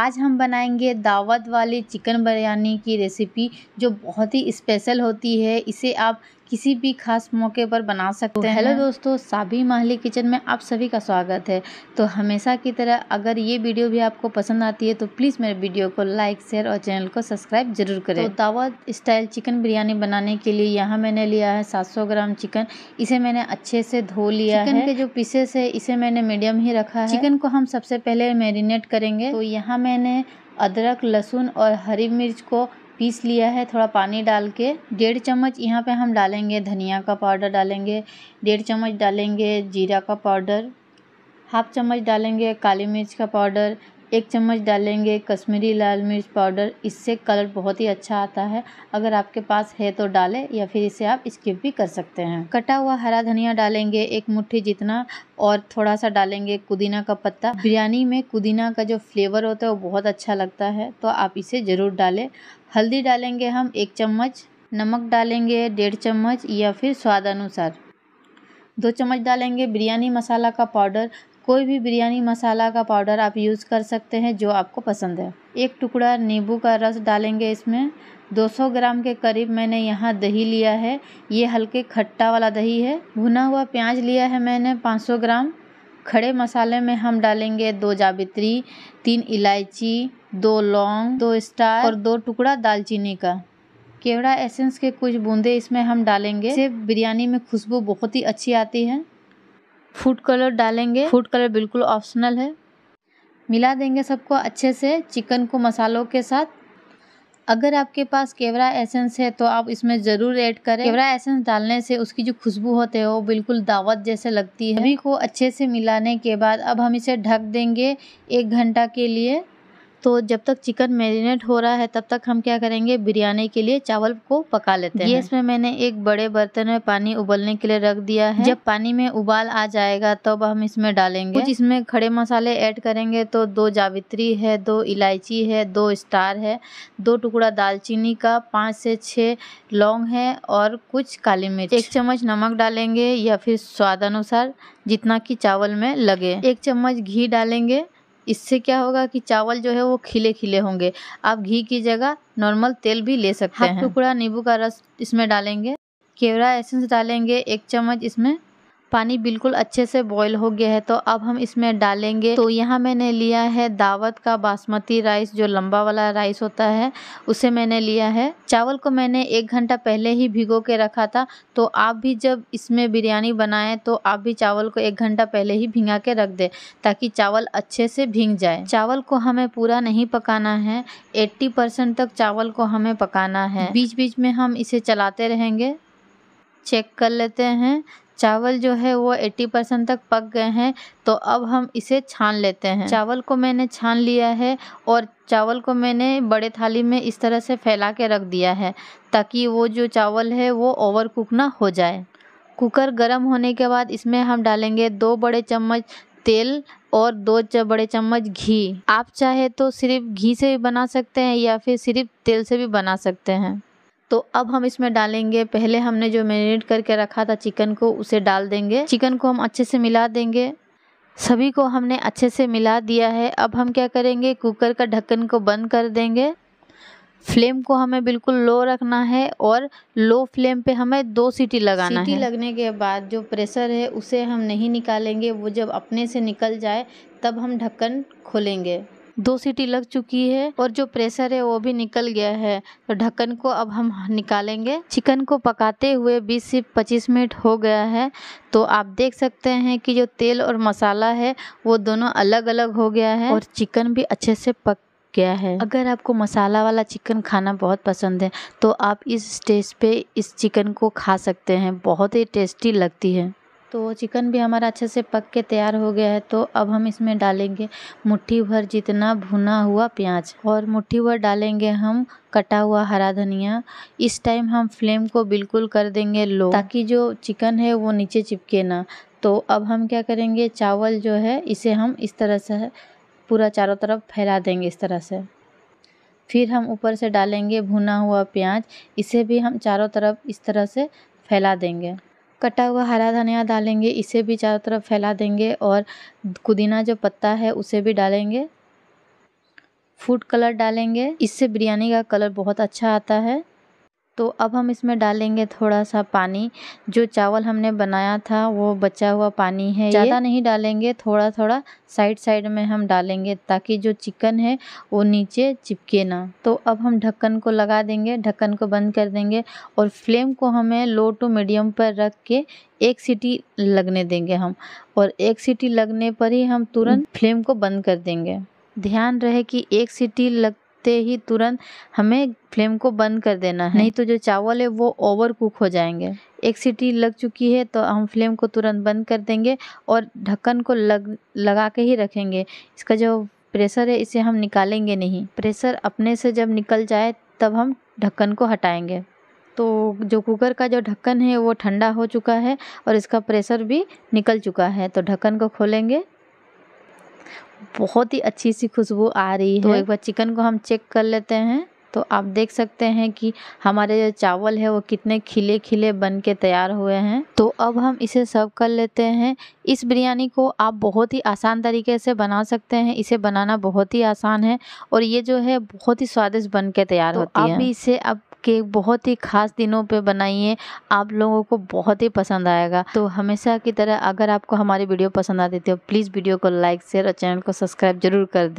आज हम बनाएंगे दावत वाली चिकन बिरयानी की रेसिपी जो बहुत ही स्पेशल होती है इसे आप किसी भी खास मौके पर बना सकते हैं हेलो दोस्तों साबी माहली किचन में आप सभी का स्वागत है तो हमेशा की तरह अगर ये वीडियो भी आपको पसंद आती है तो प्लीज़ मेरे वीडियो को लाइक शेयर और चैनल को सब्सक्राइब जरूर करें तो दावत स्टाइल चिकन बिरयानी बनाने के लिए यहाँ मैंने लिया है सात ग्राम चिकन इसे मैंने अच्छे से धो लिया चिकन है के जो पीसेस है इसे मैंने मीडियम ही रखा है चिकन को हम सबसे पहले मैरिनेट करेंगे तो यहाँ मैंने अदरक लहसुन और हरी मिर्च को पीस लिया है थोड़ा पानी डाल के डेढ़ चम्मच यहाँ पे हम डालेंगे धनिया का पाउडर डालेंगे डेढ़ चम्मच डालेंगे जीरा का पाउडर हाफ चम्मच डालेंगे काली मिर्च का पाउडर एक चम्मच डालेंगे कश्मीरी लाल मिर्च पाउडर इससे कलर बहुत ही अच्छा आता है अगर आपके पास है तो डालें या फिर इसे आप स्किप भी कर सकते हैं कटा हुआ हरा धनिया डालेंगे एक मुट्ठी जितना और थोड़ा सा डालेंगे पुदीना का पत्ता बिरयानी में पुदीना का जो फ्लेवर होता है वो बहुत अच्छा लगता है तो आप इसे ज़रूर डालें हल्दी डालेंगे हम एक चम्मच नमक डालेंगे डेढ़ चम्मच या फिर स्वाद अनुसार दो चम्मच डालेंगे बिरयानी मसाला का पाउडर कोई भी बिरयानी मसाला का पाउडर आप यूज़ कर सकते हैं जो आपको पसंद है एक टुकड़ा नींबू का रस डालेंगे इसमें 200 ग्राम के करीब मैंने यहाँ दही लिया है ये हल्के खट्टा वाला दही है भुना हुआ प्याज लिया है मैंने 500 ग्राम खड़े मसाले में हम डालेंगे दो जावित्री तीन इलायची दो लौंग दो स्टार और दो टुकड़ा दालचीनी का केवड़ा एसेंस के कुछ बूंदे इसमें हम डालेंगे इससे बिरयानी में खुशबू बहुत ही अच्छी आती है फूड कलर डालेंगे फूड कलर बिल्कुल ऑप्शनल है मिला देंगे सबको अच्छे से चिकन को मसालों के साथ अगर आपके पास केवरा एसेंस है तो आप इसमें ज़रूर ऐड करें केवरा एसेंस डालने से उसकी जो खुशबू होते हैं वो बिल्कुल दावत जैसे लगती है सभी को अच्छे से मिलाने के बाद अब हम इसे ढक देंगे एक घंटा के लिए तो जब तक चिकन मैरिनेट हो रहा है तब तक हम क्या करेंगे बिरयानी के लिए चावल को पका लेते हैं गैस में मैंने एक बड़े बर्तन में पानी उबलने के लिए रख दिया है जब पानी में उबाल आ जाएगा तब तो हम इसमें डालेंगे कुछ इसमें खड़े मसाले ऐड करेंगे तो दो जावित्री है दो इलायची है दो स्टार है दो टुकड़ा दालचीनी का पाँच से छः लौंग है और कुछ काली मिर्च एक चम्मच नमक डालेंगे या फिर स्वाद अनुसार जितना कि चावल में लगे एक चम्मच घी डालेंगे इससे क्या होगा कि चावल जो है वो खिले खिले होंगे आप घी की जगह नॉर्मल तेल भी ले सकते हैं टुकड़ा नींबू का रस इसमें डालेंगे केवरा एसेंस डालेंगे एक चम्मच इसमें पानी बिल्कुल अच्छे से बॉईल हो गया है तो अब हम इसमें डालेंगे तो यहाँ मैंने लिया है दावत का बासमती राइस जो लंबा वाला राइस होता है उसे मैंने लिया है चावल को मैंने एक घंटा पहले ही भिगो के रखा था तो आप भी जब इसमें बिरयानी बनाएं तो आप भी चावल को एक घंटा पहले ही भिंगा के रख दें ताकि चावल अच्छे से भींग जाए चावल को हमें पूरा नहीं पकाना है एट्टी परसेंट तक चावल को हमें पकाना है बीच बीच में हम इसे चलाते रहेंगे चेक कर लेते हैं चावल जो है वो 80 परसेंट तक पक गए हैं तो अब हम इसे छान लेते हैं चावल को मैंने छान लिया है और चावल को मैंने बड़े थाली में इस तरह से फैला के रख दिया है ताकि वो जो चावल है वो ओवर कुक ना हो जाए कुकर गर्म होने के बाद इसमें हम डालेंगे दो बड़े चम्मच तेल और दो बड़े चम्मच घी आप चाहे तो सिर्फ घी से भी बना सकते हैं या फिर सिर्फ तेल से भी बना सकते हैं तो अब हम इसमें डालेंगे पहले हमने जो मैरिनेट करके रखा था चिकन को उसे डाल देंगे चिकन को हम अच्छे से मिला देंगे सभी को हमने अच्छे से मिला दिया है अब हम क्या करेंगे कुकर का ढक्कन को बंद कर देंगे फ्लेम को हमें बिल्कुल लो रखना है और लो फ्लेम पे हमें दो सीटी लगाना सीटी है लगने के बाद जो प्रेशर है उसे हम नहीं निकालेंगे वो जब अपने से निकल जाए तब हम ढक्कन खोलेंगे दो सीटी लग चुकी है और जो प्रेशर है वो भी निकल गया है तो ढक्कन को अब हम निकालेंगे चिकन को पकाते हुए 20 से 25 मिनट हो गया है तो आप देख सकते हैं कि जो तेल और मसाला है वो दोनों अलग अलग हो गया है और चिकन भी अच्छे से पक गया है अगर आपको मसाला वाला चिकन खाना बहुत पसंद है तो आप इस स्टेज पे इस चिकन को खा सकते हैं बहुत ही टेस्टी लगती है तो चिकन भी हमारा अच्छे से पक के तैयार हो गया है तो अब हम इसमें डालेंगे मुट्ठी भर जितना भुना हुआ प्याज और मुट्ठी भर डालेंगे हम कटा हुआ हरा धनिया इस टाइम हम फ्लेम को बिल्कुल कर देंगे लो ताकि जो चिकन है वो नीचे चिपके ना तो अब हम क्या करेंगे चावल जो है इसे हम इस तरह से पूरा चारों तरफ फैला देंगे इस तरह से फिर हम ऊपर से डालेंगे भुना हुआ प्याज इसे भी हम चारों तरफ इस तरह से फैला देंगे कटा हुआ हरा धनिया डालेंगे इसे भी चारों तरफ फैला देंगे और पुदीना जो पत्ता है उसे भी डालेंगे फूड कलर डालेंगे इससे बिरयानी का कलर बहुत अच्छा आता है तो अब हम इसमें डालेंगे थोड़ा सा पानी जो चावल हमने बनाया था वो बचा हुआ पानी है ज़्यादा नहीं डालेंगे थोड़ा थोड़ा साइड साइड में हम डालेंगे ताकि जो चिकन है वो नीचे चिपके ना तो अब हम ढक्कन को लगा देंगे ढक्कन को बंद कर देंगे और फ्लेम को हमें लो टू मीडियम पर रख के एक सीटी लगने देंगे हम और एक सीटी लगने पर ही हम तुरंत हम्म। फ्लेम को बंद कर देंगे ध्यान रहे कि एक सीटी लग लगते ही तुरंत हमें फ्लेम को बंद कर देना है नहीं तो जो चावल है वो ओवर कुक हो जाएंगे एक सीटी लग चुकी है तो हम फ्लेम को तुरंत बंद कर देंगे और ढक्कन को लग लगा के ही रखेंगे इसका जो प्रेशर है इसे हम निकालेंगे नहीं प्रेशर अपने से जब निकल जाए तब हम ढक्कन को हटाएंगे तो जो कुकर का जो ढक्कन है वो ठंडा हो चुका है और इसका प्रेशर भी निकल चुका है तो ढक्कन को खोलेंगे बहुत ही अच्छी सी खुशबू आ रही तो है तो एक बार चिकन को हम चेक कर लेते हैं तो आप देख सकते हैं कि हमारे जो चावल है वो कितने खिले खिले बन के तैयार हुए हैं तो अब हम इसे सर्व कर लेते हैं इस बिरयानी को आप बहुत ही आसान तरीके से बना सकते हैं इसे बनाना बहुत ही आसान है और ये जो है बहुत ही स्वादिष्ट बन के तैयार तो होती है आप भी इसे अब केक बहुत ही ख़ास दिनों पे बनाइए आप लोगों को बहुत ही पसंद आएगा तो हमेशा की तरह अगर आपको हमारी वीडियो पसंद आती है तो प्लीज़ वीडियो को लाइक शेयर और चैनल को सब्सक्राइब जरूर कर दे